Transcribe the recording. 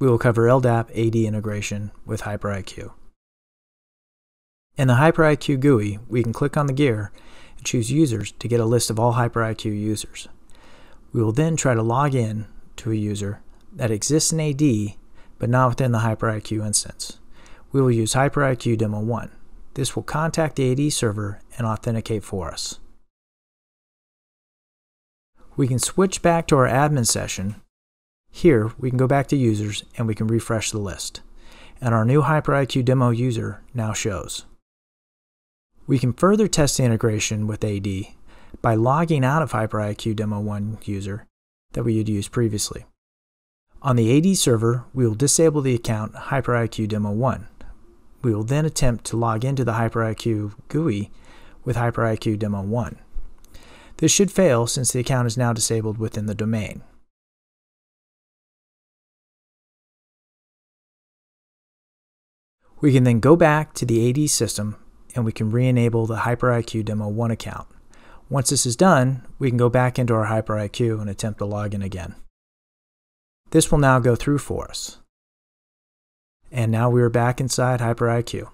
We will cover LDAP AD integration with HyperIQ. In the HyperIQ GUI, we can click on the gear and choose users to get a list of all HyperIQ users. We will then try to log in to a user that exists in AD but not within the HyperIQ instance. We will use HyperIQ Demo 1. This will contact the AD server and authenticate for us. We can switch back to our admin session here, we can go back to users and we can refresh the list. And our new HyperIQ demo user now shows. We can further test the integration with AD by logging out of HyperIQ Demo 1 user that we had used previously. On the AD server, we will disable the account HyperIQ Demo 1. We will then attempt to log into the HyperIQ GUI with HyperIQ Demo 1. This should fail since the account is now disabled within the domain. We can then go back to the AD system and we can re-enable the HyperIQ Demo 1 account. Once this is done, we can go back into our HyperIQ and attempt to log in again. This will now go through for us. And now we are back inside HyperIQ.